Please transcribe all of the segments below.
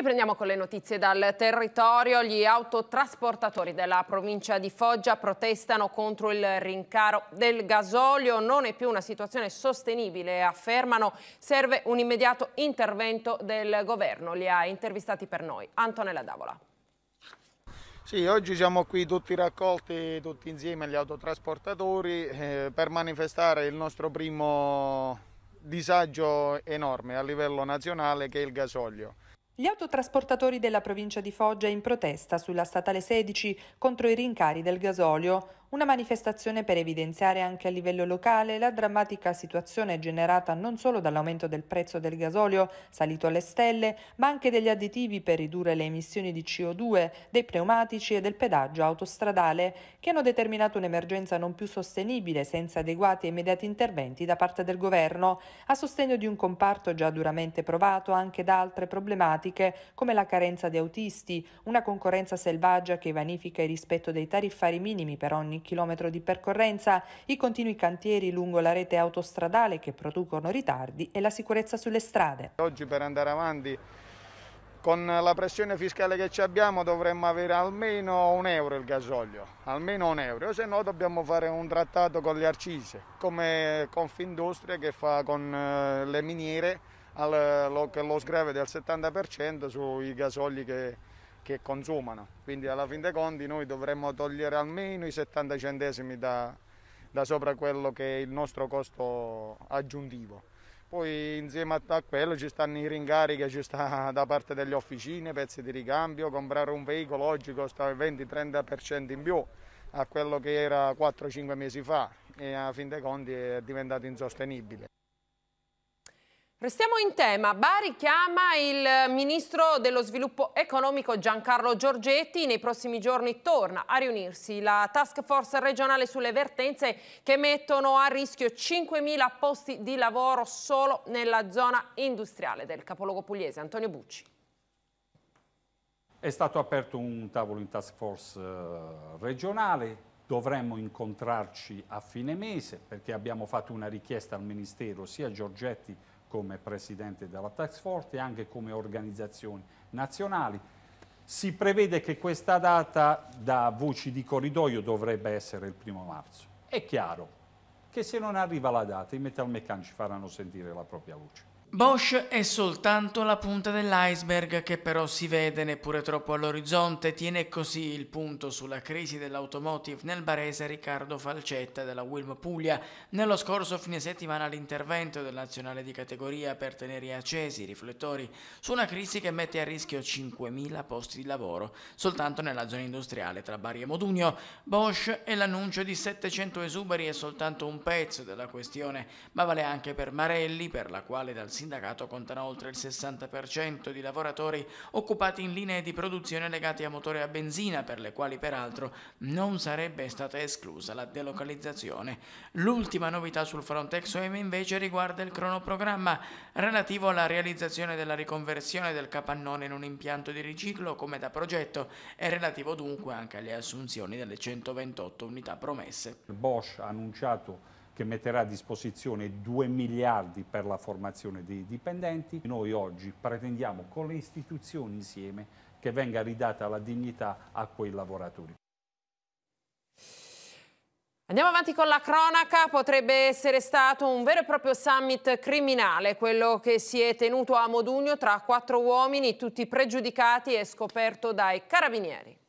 Riprendiamo con le notizie dal territorio. Gli autotrasportatori della provincia di Foggia protestano contro il rincaro del gasolio. Non è più una situazione sostenibile, affermano. Serve un immediato intervento del governo. Li ha intervistati per noi Antonella Davola. Sì, oggi siamo qui tutti raccolti, tutti insieme agli autotrasportatori eh, per manifestare il nostro primo disagio enorme a livello nazionale che è il gasolio. Gli autotrasportatori della provincia di Foggia in protesta sulla statale 16 contro i rincari del gasolio. Una manifestazione per evidenziare anche a livello locale la drammatica situazione generata non solo dall'aumento del prezzo del gasolio, salito alle stelle, ma anche degli additivi per ridurre le emissioni di CO2, dei pneumatici e del pedaggio autostradale, che hanno determinato un'emergenza non più sostenibile senza adeguati e immediati interventi da parte del governo, a sostegno di un comparto già duramente provato anche da altre problematiche come la carenza di autisti, una concorrenza selvaggia che vanifica il rispetto dei tariffari minimi per ogni chilometro di percorrenza, i continui cantieri lungo la rete autostradale che producono ritardi e la sicurezza sulle strade. Oggi per andare avanti con la pressione fiscale che abbiamo dovremmo avere almeno un euro il gasolio, almeno un euro, se no dobbiamo fare un trattato con le arcise, come Confindustria che fa con eh, le miniere al, lo, lo sgrave del 70% sui gasoli che che consumano. Quindi alla fine dei conti noi dovremmo togliere almeno i 70 centesimi da, da sopra quello che è il nostro costo aggiuntivo. Poi insieme a quello ci stanno i rincarichi, ci sta da parte delle officine, pezzi di ricambio, comprare un veicolo oggi costa il 20-30% in più a quello che era 4-5 mesi fa e a fin dei conti è diventato insostenibile. Restiamo in tema. Bari chiama il ministro dello sviluppo economico Giancarlo Giorgetti. Nei prossimi giorni torna a riunirsi la task force regionale sulle vertenze che mettono a rischio 5.000 posti di lavoro solo nella zona industriale del capoluogo pugliese. Antonio Bucci. È stato aperto un tavolo in task force eh, regionale dovremmo incontrarci a fine mese perché abbiamo fatto una richiesta al Ministero sia a Giorgetti come presidente della tax force e anche come organizzazioni nazionali. Si prevede che questa data da voci di corridoio dovrebbe essere il primo marzo. È chiaro che se non arriva la data i metalmeccanici faranno sentire la propria voce. Bosch è soltanto la punta dell'iceberg che però si vede neppure troppo all'orizzonte, tiene così il punto sulla crisi dell'automotive nel barese Riccardo Falcetta della Wilm Puglia. Nello scorso fine settimana l'intervento del nazionale di categoria per tenere accesi i riflettori su una crisi che mette a rischio 5.000 posti di lavoro soltanto nella zona industriale tra Bari e Modugno. Bosch e l'annuncio di 700 esuberi è soltanto un pezzo della questione, ma vale anche per Marelli, per la quale dal sindacato contano oltre il 60% di lavoratori occupati in linee di produzione legate a motore a benzina, per le quali peraltro non sarebbe stata esclusa la delocalizzazione. L'ultima novità sul fronte Exoem invece riguarda il cronoprogramma relativo alla realizzazione della riconversione del capannone in un impianto di riciclo come da progetto e relativo dunque anche alle assunzioni delle 128 unità promesse. Bosch ha annunciato che metterà a disposizione 2 miliardi per la formazione dei dipendenti. Noi oggi pretendiamo con le istituzioni insieme che venga ridata la dignità a quei lavoratori. Andiamo avanti con la cronaca, potrebbe essere stato un vero e proprio summit criminale, quello che si è tenuto a Modugno tra quattro uomini, tutti pregiudicati e scoperto dai carabinieri.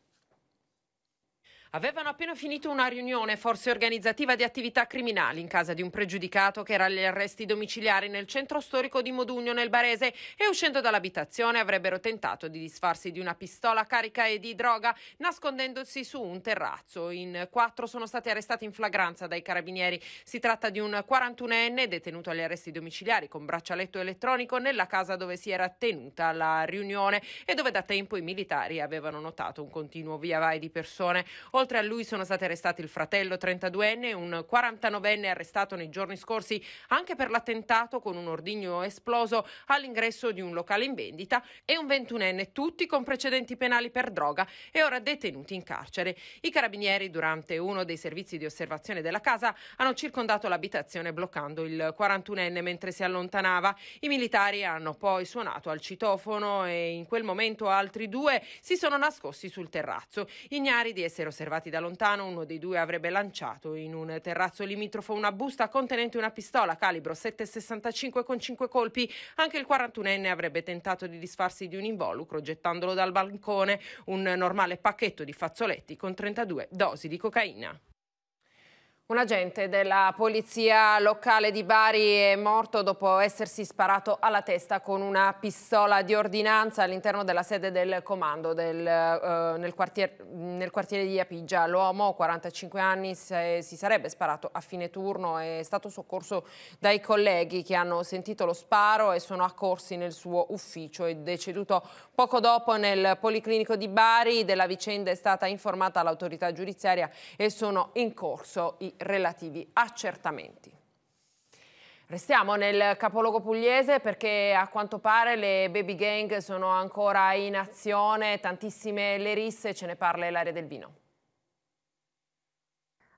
Avevano appena finito una riunione, forse organizzativa di attività criminali, in casa di un pregiudicato che era agli arresti domiciliari nel centro storico di Modugno nel Barese e uscendo dall'abitazione avrebbero tentato di disfarsi di una pistola carica e di droga nascondendosi su un terrazzo. In quattro sono stati arrestati in flagranza dai carabinieri. Si tratta di un 41enne detenuto agli arresti domiciliari con braccialetto elettronico nella casa dove si era tenuta la riunione e dove da tempo i militari avevano notato un continuo via vai di persone. Oltre a lui sono stati arrestati il fratello 32enne e un 49enne arrestato nei giorni scorsi anche per l'attentato con un ordigno esploso all'ingresso di un locale in vendita e un 21enne, tutti con precedenti penali per droga e ora detenuti in carcere. I carabinieri durante uno dei servizi di osservazione della casa hanno circondato l'abitazione bloccando il 41enne mentre si allontanava. I militari hanno poi suonato al citofono e in quel momento altri due si sono nascosti sul terrazzo, ignari di essere osservati osservati da lontano, uno dei due avrebbe lanciato in un terrazzo limitrofo una busta contenente una pistola calibro 7,65 con 5 colpi. Anche il 41enne avrebbe tentato di disfarsi di un involucro gettandolo dal balcone, un normale pacchetto di fazzoletti con 32 dosi di cocaina. Un agente della polizia locale di Bari è morto dopo essersi sparato alla testa con una pistola di ordinanza all'interno della sede del comando del, eh, nel, quartier, nel, quartiere di Apigia. L'uomo, 45 anni, se, si sarebbe sparato a fine turno è stato soccorso dai colleghi che hanno sentito lo sparo e sono accorsi nel suo ufficio. È deceduto poco dopo nel Policlinico di Bari. Della vicenda è stata informata l'autorità giudiziaria e sono in corso i relativi accertamenti. Restiamo nel capoluogo pugliese perché a quanto pare le baby gang sono ancora in azione, tantissime le risse, ce ne parla l'area del vino.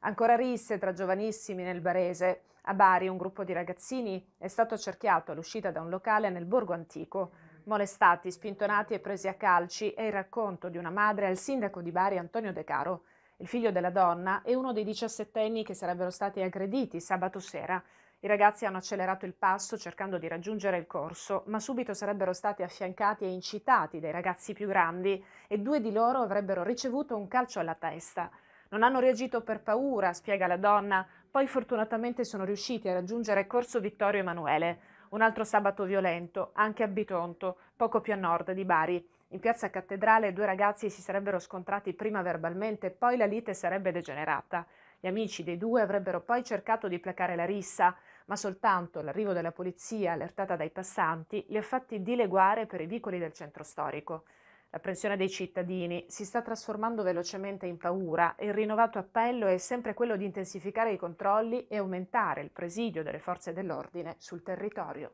Ancora risse tra giovanissimi nel Barese. A Bari un gruppo di ragazzini è stato cerchiato all'uscita da un locale nel Borgo Antico. Molestati, spintonati e presi a calci è il racconto di una madre al sindaco di Bari Antonio De Caro il figlio della donna e uno dei diciassettenni che sarebbero stati aggrediti sabato sera. I ragazzi hanno accelerato il passo cercando di raggiungere il corso, ma subito sarebbero stati affiancati e incitati dai ragazzi più grandi e due di loro avrebbero ricevuto un calcio alla testa. Non hanno reagito per paura, spiega la donna, poi fortunatamente sono riusciti a raggiungere Corso Vittorio Emanuele, un altro sabato violento, anche a Bitonto, poco più a nord di Bari. In piazza Cattedrale due ragazzi si sarebbero scontrati prima verbalmente, poi la lite sarebbe degenerata. Gli amici dei due avrebbero poi cercato di placare la rissa, ma soltanto l'arrivo della polizia, allertata dai passanti, li ha fatti dileguare per i vicoli del centro storico. La pressione dei cittadini si sta trasformando velocemente in paura e il rinnovato appello è sempre quello di intensificare i controlli e aumentare il presidio delle forze dell'ordine sul territorio.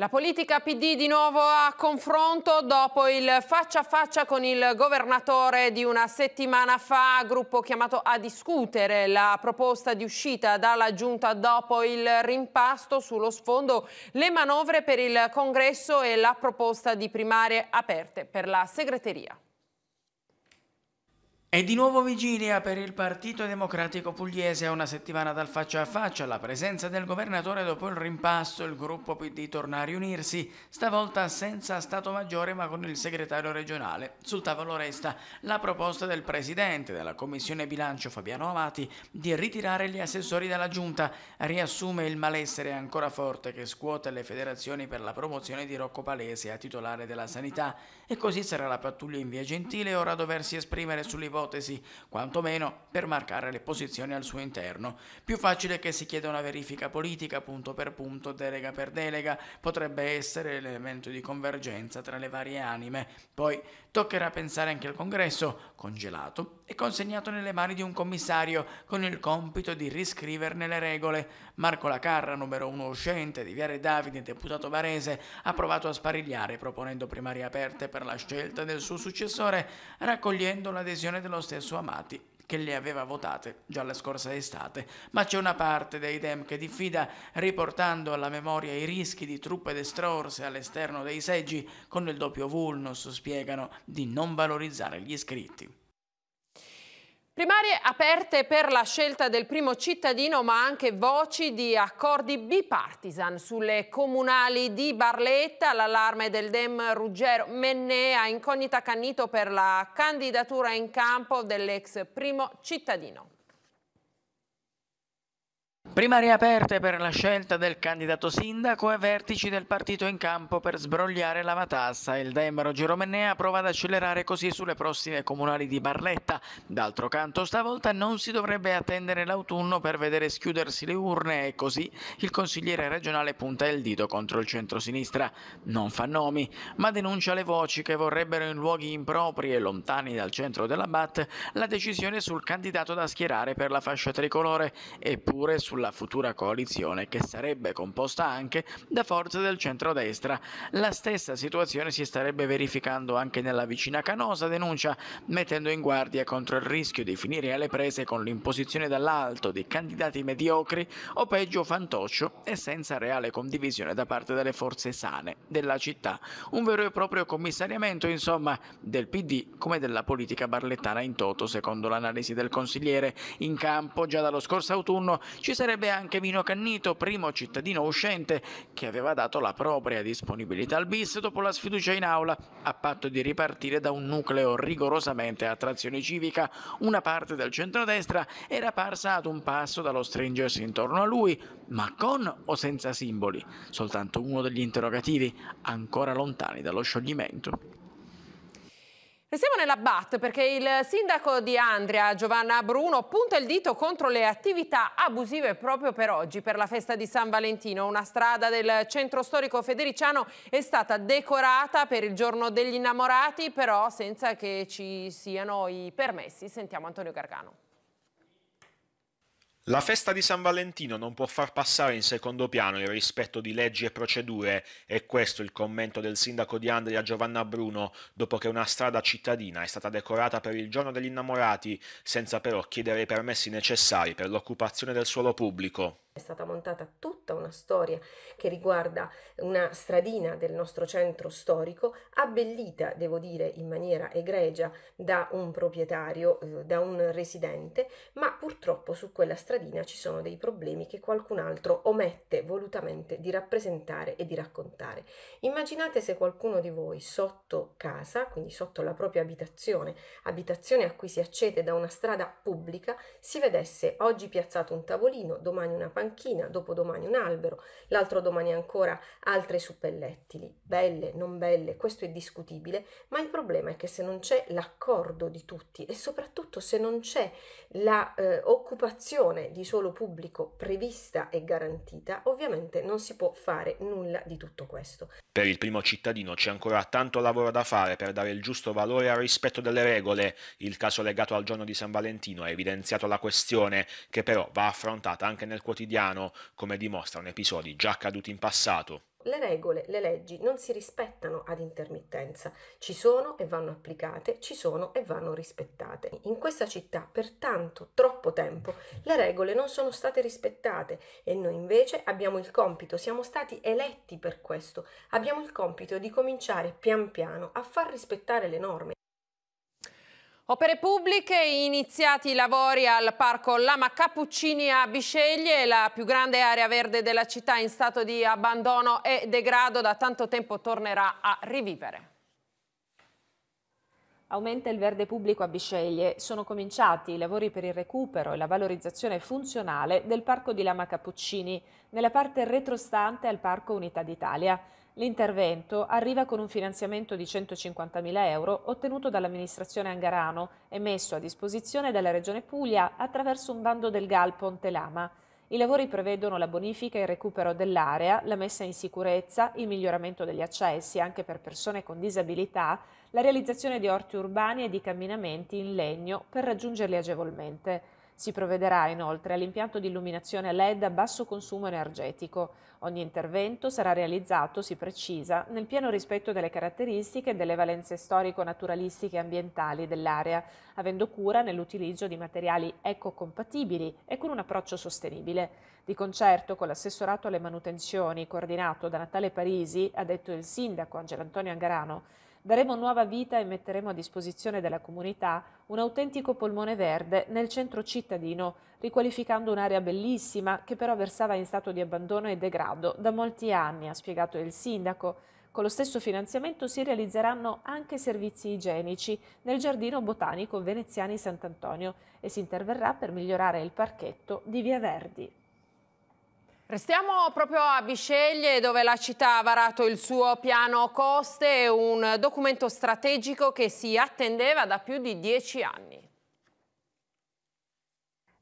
La politica PD di nuovo a confronto dopo il faccia a faccia con il governatore di una settimana fa, gruppo chiamato a discutere la proposta di uscita dalla giunta dopo il rimpasto sullo sfondo le manovre per il congresso e la proposta di primarie aperte per la segreteria. È di nuovo vigilia per il Partito Democratico Pugliese a una settimana dal faccia a faccia. La presenza del governatore dopo il rimpasto, il gruppo PD torna a riunirsi, stavolta senza Stato Maggiore ma con il segretario regionale. Sul tavolo resta la proposta del Presidente della Commissione Bilancio Fabiano Amati di ritirare gli assessori dalla Giunta. Riassume il malessere ancora forte che scuote le federazioni per la promozione di Rocco Palese a titolare della sanità. E così sarà la pattuglia in via Gentile ora a doversi esprimere sull'ipotesi ipotesi, quantomeno per marcare le posizioni al suo interno. Più facile che si chieda una verifica politica punto per punto, delega per delega, potrebbe essere l'elemento di convergenza tra le varie anime. Poi toccherà pensare anche al congresso, congelato e consegnato nelle mani di un commissario con il compito di riscriverne le regole. Marco Lacarra, numero uno uscente di Viare Davide, deputato varese, ha provato a sparigliare proponendo primarie aperte per la scelta del suo successore, raccogliendo l'adesione dello stesso Amati che le aveva votate già la scorsa estate, ma c'è una parte dei Dem che diffida riportando alla memoria i rischi di truppe destrorse all'esterno dei seggi con il doppio vulnus, spiegano, di non valorizzare gli iscritti. Primarie aperte per la scelta del primo cittadino, ma anche voci di accordi bipartisan sulle comunali di Barletta, l'allarme del Dem Ruggero Mennea, incognita cannito per la candidatura in campo dell'ex primo cittadino. Primarie aperte per la scelta del candidato sindaco e vertici del partito in campo per sbrogliare la matassa. Il Demaro Giromennea prova ad accelerare così sulle prossime comunali di Barletta. D'altro canto stavolta non si dovrebbe attendere l'autunno per vedere schiudersi le urne e così il consigliere regionale punta il dito contro il centro-sinistra. Non fa nomi, ma denuncia le voci che vorrebbero in luoghi impropri e lontani dal centro della BAT la decisione sul candidato da schierare per la fascia tricolore, eppure sulle sulla futura coalizione che sarebbe composta anche da forze del centrodestra. La stessa situazione si starebbe verificando anche nella vicina Canosa, denuncia, mettendo in guardia contro il rischio di finire alle prese con l'imposizione dall'alto di candidati mediocri o peggio fantoccio e senza reale condivisione da parte delle forze sane della città. Un vero e proprio commissariamento, insomma, del PD come della politica barlettana in toto, secondo l'analisi del consigliere. In campo, già dallo scorso autunno, ci sarebbe Sarebbe anche Vino Cannito, primo cittadino uscente, che aveva dato la propria disponibilità al bis dopo la sfiducia in aula, a patto di ripartire da un nucleo rigorosamente a trazione civica. Una parte del centrodestra era parsa ad un passo dallo stringersi intorno a lui, ma con o senza simboli, soltanto uno degli interrogativi, ancora lontani dallo scioglimento. E siamo nella BAT perché il sindaco di Andria, Giovanna Bruno, punta il dito contro le attività abusive proprio per oggi, per la festa di San Valentino. Una strada del centro storico federiciano è stata decorata per il giorno degli innamorati, però senza che ci siano i permessi. Sentiamo Antonio Gargano. La festa di San Valentino non può far passare in secondo piano il rispetto di leggi e procedure, è questo il commento del sindaco di Andria Giovanna Bruno dopo che una strada cittadina è stata decorata per il giorno degli innamorati, senza però chiedere i permessi necessari per l'occupazione del suolo pubblico è stata montata tutta una storia che riguarda una stradina del nostro centro storico, abbellita, devo dire, in maniera egregia da un proprietario, eh, da un residente, ma purtroppo su quella stradina ci sono dei problemi che qualcun altro omette volutamente di rappresentare e di raccontare. Immaginate se qualcuno di voi sotto casa, quindi sotto la propria abitazione, abitazione a cui si accede da una strada pubblica, si vedesse oggi piazzato un tavolino, domani una panchina, panchina, dopodomani un albero, l'altro domani ancora altre suppellettili, belle, non belle, questo è discutibile, ma il problema è che se non c'è l'accordo di tutti e soprattutto se non c'è l'occupazione eh, di suolo pubblico prevista e garantita, ovviamente non si può fare nulla di tutto questo. Per il primo cittadino c'è ancora tanto lavoro da fare per dare il giusto valore al rispetto delle regole. Il caso legato al giorno di San Valentino ha evidenziato la questione, che però va affrontata anche nel quotidiano quotidiano, come dimostrano episodi già accaduti in passato. Le regole, le leggi non si rispettano ad intermittenza, ci sono e vanno applicate, ci sono e vanno rispettate. In questa città per tanto, troppo tempo, le regole non sono state rispettate e noi invece abbiamo il compito, siamo stati eletti per questo, abbiamo il compito di cominciare pian piano a far rispettare le norme. Opere pubbliche, iniziati i lavori al parco Lama Cappuccini a Bisceglie, la più grande area verde della città in stato di abbandono e degrado da tanto tempo tornerà a rivivere. Aumenta il verde pubblico a Bisceglie. Sono cominciati i lavori per il recupero e la valorizzazione funzionale del parco di Lama Cappuccini, nella parte retrostante al Parco Unità d'Italia. L'intervento arriva con un finanziamento di 150.000 euro ottenuto dall'amministrazione Angarano e messo a disposizione dalla Regione Puglia attraverso un bando del GAL Ponte Lama. I lavori prevedono la bonifica e il recupero dell'area, la messa in sicurezza, il miglioramento degli accessi anche per persone con disabilità, la realizzazione di orti urbani e di camminamenti in legno per raggiungerli agevolmente. Si provvederà inoltre all'impianto di illuminazione LED a basso consumo energetico. Ogni intervento sarà realizzato, si precisa, nel pieno rispetto delle caratteristiche e delle valenze storico-naturalistiche e ambientali dell'area, avendo cura nell'utilizzo di materiali ecocompatibili e con un approccio sostenibile. Di concerto con l'assessorato alle manutenzioni, coordinato da Natale Parisi, ha detto il sindaco Angelo Antonio Angarano, daremo nuova vita e metteremo a disposizione della comunità un autentico polmone verde nel centro cittadino, riqualificando un'area bellissima che però versava in stato di abbandono e degrado da molti anni, ha spiegato il sindaco. Con lo stesso finanziamento si realizzeranno anche servizi igienici nel giardino botanico Veneziani Sant'Antonio e si interverrà per migliorare il parchetto di Via Verdi. Restiamo proprio a Bisceglie dove la città ha varato il suo piano Coste, un documento strategico che si attendeva da più di dieci anni.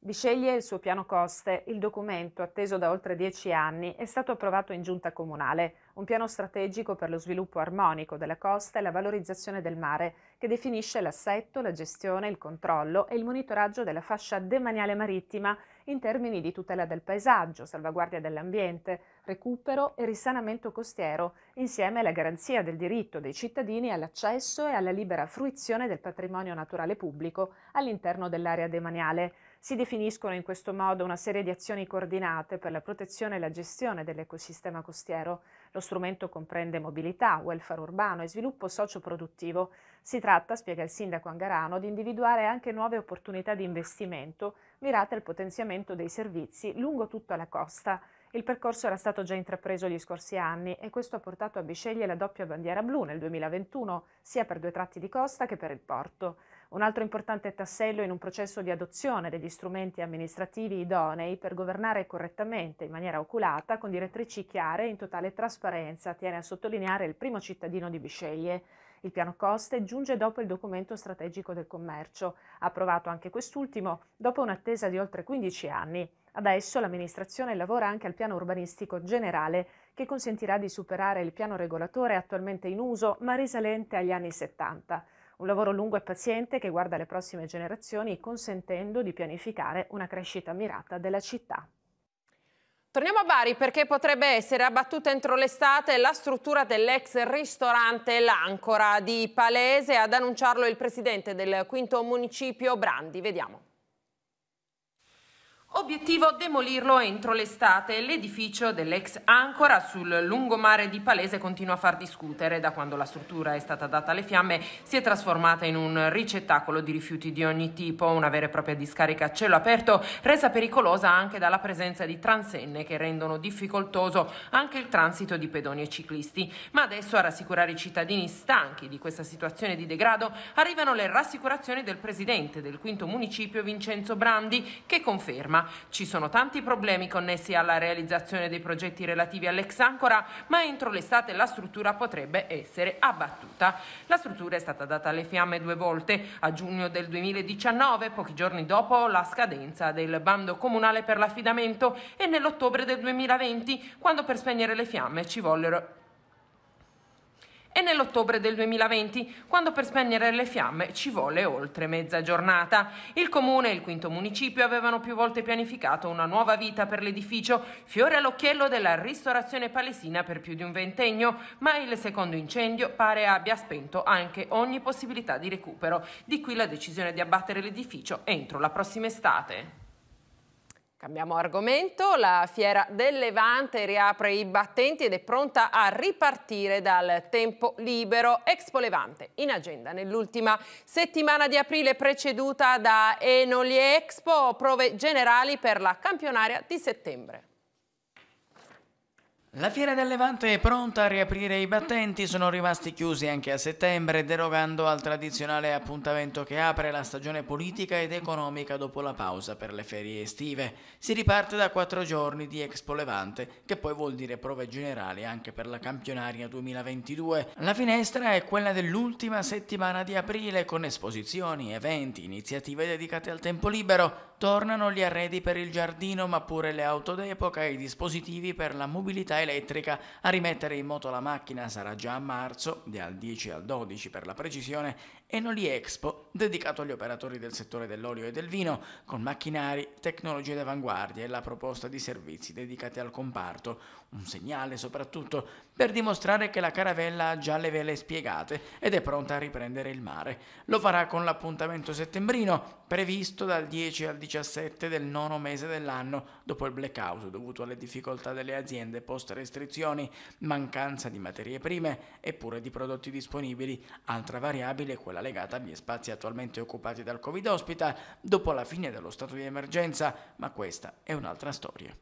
Bisceglie il suo piano coste, il documento, atteso da oltre dieci anni, è stato approvato in giunta comunale, un piano strategico per lo sviluppo armonico della costa e la valorizzazione del mare, che definisce l'assetto, la gestione, il controllo e il monitoraggio della fascia demaniale marittima in termini di tutela del paesaggio, salvaguardia dell'ambiente, recupero e risanamento costiero, insieme alla garanzia del diritto dei cittadini all'accesso e alla libera fruizione del patrimonio naturale pubblico all'interno dell'area demaniale si definiscono in questo modo una serie di azioni coordinate per la protezione e la gestione dell'ecosistema costiero. Lo strumento comprende mobilità, welfare urbano e sviluppo socio-produttivo. Si tratta, spiega il sindaco Angarano, di individuare anche nuove opportunità di investimento mirate al potenziamento dei servizi lungo tutta la costa. Il percorso era stato già intrapreso gli scorsi anni e questo ha portato a Bisceglie la doppia bandiera blu nel 2021, sia per due tratti di costa che per il porto. Un altro importante tassello in un processo di adozione degli strumenti amministrativi idonei per governare correttamente, in maniera oculata, con direttrici chiare e in totale trasparenza, tiene a sottolineare il primo cittadino di Bisceglie. Il piano Coste giunge dopo il documento strategico del commercio, approvato anche quest'ultimo dopo un'attesa di oltre 15 anni. Adesso l'amministrazione lavora anche al piano urbanistico generale che consentirà di superare il piano regolatore attualmente in uso ma risalente agli anni 70. Un lavoro lungo e paziente che guarda le prossime generazioni consentendo di pianificare una crescita mirata della città. Torniamo a Bari perché potrebbe essere abbattuta entro l'estate la struttura dell'ex ristorante L'Ancora di Palese, ad annunciarlo il presidente del quinto municipio Brandi. Vediamo. Obiettivo demolirlo entro l'estate. L'edificio dell'ex Ancora sul lungomare di Palese continua a far discutere. Da quando la struttura è stata data alle fiamme si è trasformata in un ricettacolo di rifiuti di ogni tipo, una vera e propria discarica a cielo aperto, resa pericolosa anche dalla presenza di transenne che rendono difficoltoso anche il transito di pedoni e ciclisti. Ma adesso a rassicurare i cittadini stanchi di questa situazione di degrado arrivano le rassicurazioni del presidente del quinto municipio Vincenzo Brandi che conferma programma. Ci sono tanti problemi connessi alla realizzazione dei progetti relativi all'ex Ancora, ma entro l'estate la struttura potrebbe essere abbattuta. La struttura è stata data alle fiamme due volte, a giugno del 2019, pochi giorni dopo la scadenza del bando comunale per l'affidamento, e nell'ottobre del 2020, quando per spegnere le fiamme ci vollero e nell'ottobre del 2020, quando per spegnere le fiamme ci volle oltre mezza giornata. Il comune e il quinto municipio avevano più volte pianificato una nuova vita per l'edificio, fiore all'occhiello della ristorazione palesina per più di un ventennio, ma il secondo incendio pare abbia spento anche ogni possibilità di recupero, di qui la decisione di abbattere l'edificio entro la prossima estate. Cambiamo argomento, la fiera del Levante riapre i battenti ed è pronta a ripartire dal tempo libero. Expo Levante in agenda nell'ultima settimana di aprile preceduta da Enoli Expo, prove generali per la campionaria di settembre. La Fiera del Levante è pronta a riaprire i battenti, sono rimasti chiusi anche a settembre, derogando al tradizionale appuntamento che apre la stagione politica ed economica dopo la pausa per le ferie estive. Si riparte da quattro giorni di Expo Levante, che poi vuol dire prove generali anche per la campionaria 2022. La finestra è quella dell'ultima settimana di aprile, con esposizioni, eventi, iniziative dedicate al tempo libero. Tornano gli arredi per il giardino, ma pure le auto d'epoca e i dispositivi per la mobilità elettrica. A rimettere in moto la macchina sarà già a marzo, dal 10 al 12 per la precisione, Enoli Expo, dedicato agli operatori del settore dell'olio e del vino, con macchinari, tecnologie d'avanguardia e la proposta di servizi dedicati al comparto, un segnale soprattutto per dimostrare che la caravella ha già le vele spiegate ed è pronta a riprendere il mare. Lo farà con l'appuntamento settembrino, previsto dal 10 al 17 del nono mese dell'anno, dopo il blackout dovuto alle difficoltà delle aziende post restrizioni, mancanza di materie prime e pure di prodotti disponibili, altra variabile è quella quella legata agli spazi attualmente occupati dal Covid ospita dopo la fine dello stato di emergenza, ma questa è un'altra storia.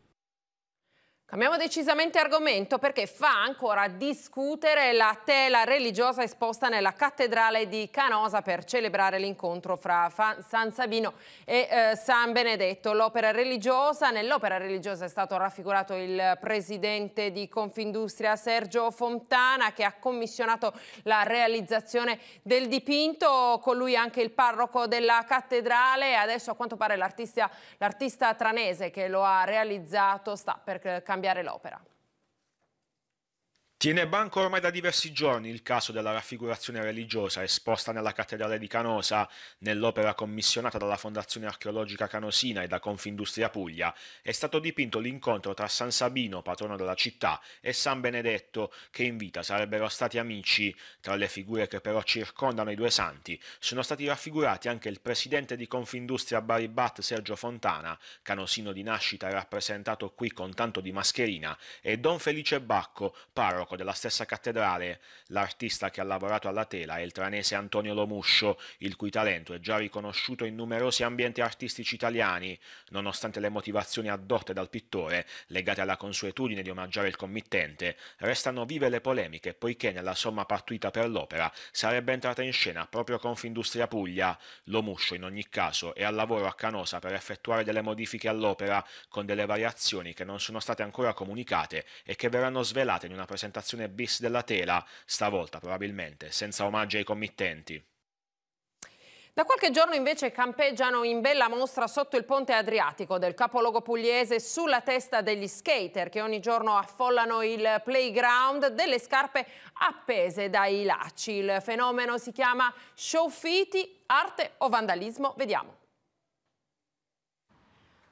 Cambiamo decisamente argomento perché fa ancora discutere la tela religiosa esposta nella cattedrale di Canosa per celebrare l'incontro fra San Sabino e eh, San Benedetto. L'opera religiosa, nell'opera religiosa è stato raffigurato il presidente di Confindustria Sergio Fontana che ha commissionato la realizzazione del dipinto, con lui anche il parroco della cattedrale. Adesso a quanto pare l'artista tranese che lo ha realizzato sta per cambiare cambiare l'opera. Tiene banco ormai da diversi giorni il caso della raffigurazione religiosa esposta nella cattedrale di Canosa nell'opera commissionata dalla Fondazione Archeologica Canosina e da Confindustria Puglia. È stato dipinto l'incontro tra San Sabino, patrono della città, e San Benedetto, che in vita sarebbero stati amici. Tra le figure che però circondano i due santi sono stati raffigurati anche il presidente di Confindustria Baribat Sergio Fontana, canosino di nascita e rappresentato qui con tanto di mascherina, e Don Felice Bacco, parroco parroco della stessa cattedrale, l'artista che ha lavorato alla tela è il tranese Antonio Lomuscio, il cui talento è già riconosciuto in numerosi ambienti artistici italiani, nonostante le motivazioni addotte dal pittore, legate alla consuetudine di omaggiare il committente, restano vive le polemiche poiché nella somma partuita per l'opera sarebbe entrata in scena proprio Confindustria Puglia. Lomuscio in ogni caso è al lavoro a Canosa per effettuare delle modifiche all'opera con delle variazioni che non sono state ancora comunicate e che verranno svelate in una presentazione rappresentazione bis della tela, stavolta probabilmente senza omaggi ai committenti. Da qualche giorno invece campeggiano in bella mostra sotto il ponte Adriatico del capoluogo pugliese sulla testa degli skater che ogni giorno affollano il playground delle scarpe appese dai lacci. Il fenomeno si chiama show arte o vandalismo? Vediamo.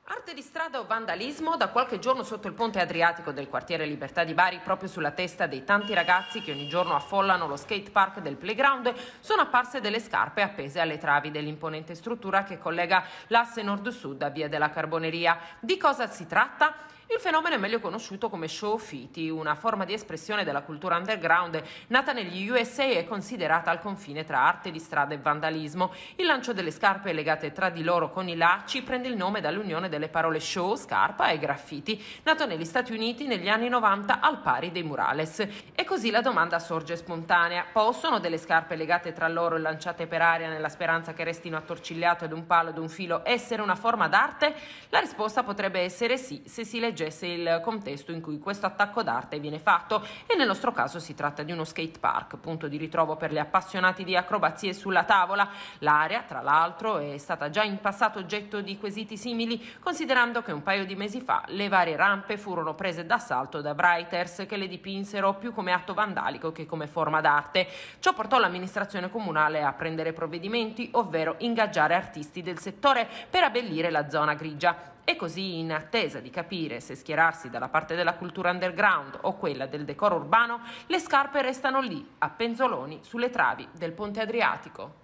Arte di strada o vandalismo da qualche giorno sotto il ponte adriatico del quartiere Libertà di Bari, proprio sulla testa dei tanti ragazzi che ogni giorno affollano lo skate park del playground, sono apparse delle scarpe appese alle travi dell'imponente struttura che collega l'asse nord-sud a Via della Carboneria. Di cosa si tratta? Il fenomeno è meglio conosciuto come show showfiti, una forma di espressione della cultura underground nata negli USA e considerata al confine tra arte di strada e vandalismo. Il lancio delle scarpe legate tra di loro con i lacci prende il nome dall'unione delle parole show, scarpa e graffiti, nato negli Stati Uniti negli anni 90 al pari dei murales. E così la domanda sorge spontanea. Possono delle scarpe legate tra loro e lanciate per aria nella speranza che restino attorcigliate ad un palo o ad un filo essere una forma d'arte? La risposta potrebbe essere sì se si legge leggesse il contesto in cui questo attacco d'arte viene fatto e nel nostro caso si tratta di uno skate park, punto di ritrovo per gli appassionati di acrobazie sulla tavola. L'area, tra l'altro, è stata già in passato oggetto di quesiti simili, considerando che un paio di mesi fa le varie rampe furono prese d'assalto da Breiters che le dipinsero più come atto vandalico che come forma d'arte. Ciò portò l'amministrazione comunale a prendere provvedimenti, ovvero ingaggiare artisti del settore per abbellire la zona grigia. E così, in attesa di capire se schierarsi dalla parte della cultura underground o quella del decoro urbano, le scarpe restano lì, a penzoloni, sulle travi del Ponte Adriatico.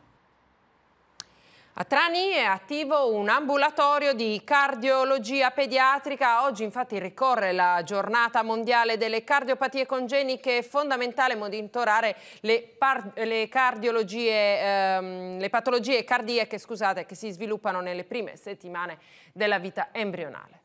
A Trani è attivo un ambulatorio di cardiologia pediatrica. Oggi infatti ricorre la giornata mondiale delle cardiopatie congeniche. È fondamentale monitorare le, le, ehm, le patologie cardiache scusate, che si sviluppano nelle prime settimane della vita embrionale.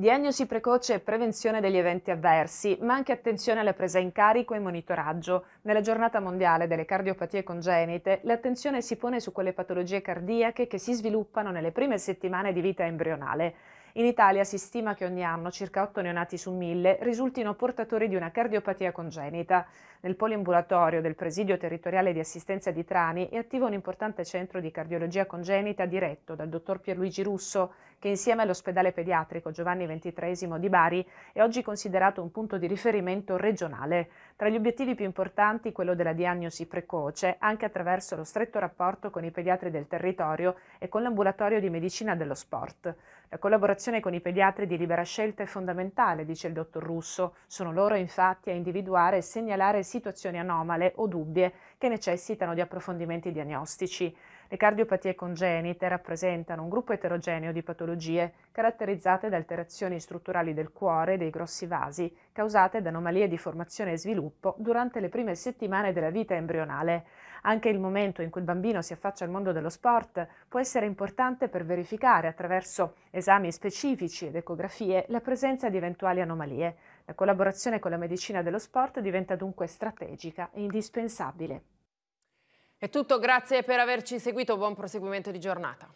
Diagnosi precoce e prevenzione degli eventi avversi, ma anche attenzione alla presa in carico e monitoraggio. Nella giornata mondiale delle cardiopatie congenite, l'attenzione si pone su quelle patologie cardiache che si sviluppano nelle prime settimane di vita embrionale. In Italia si stima che ogni anno circa 8 neonati su 1000 risultino portatori di una cardiopatia congenita. Nel poliambulatorio del presidio territoriale di assistenza di Trani è attivo un importante centro di cardiologia congenita diretto dal dottor Pierluigi Russo, che insieme all'ospedale pediatrico Giovanni XXIII di Bari è oggi considerato un punto di riferimento regionale. Tra gli obiettivi più importanti quello della diagnosi precoce, anche attraverso lo stretto rapporto con i pediatri del territorio e con l'ambulatorio di medicina dello sport. La collaborazione con i pediatri di libera scelta è fondamentale, dice il dottor Russo. Sono loro infatti a individuare e segnalare situazioni anomale o dubbie che necessitano di approfondimenti diagnostici. Le cardiopatie congenite rappresentano un gruppo eterogeneo di patologie caratterizzate da alterazioni strutturali del cuore e dei grossi vasi causate da anomalie di formazione e sviluppo durante le prime settimane della vita embrionale. Anche il momento in cui il bambino si affaccia al mondo dello sport può essere importante per verificare attraverso esami specifici ed ecografie la presenza di eventuali anomalie. La collaborazione con la medicina dello sport diventa dunque strategica e indispensabile. È tutto, grazie per averci seguito, buon proseguimento di giornata.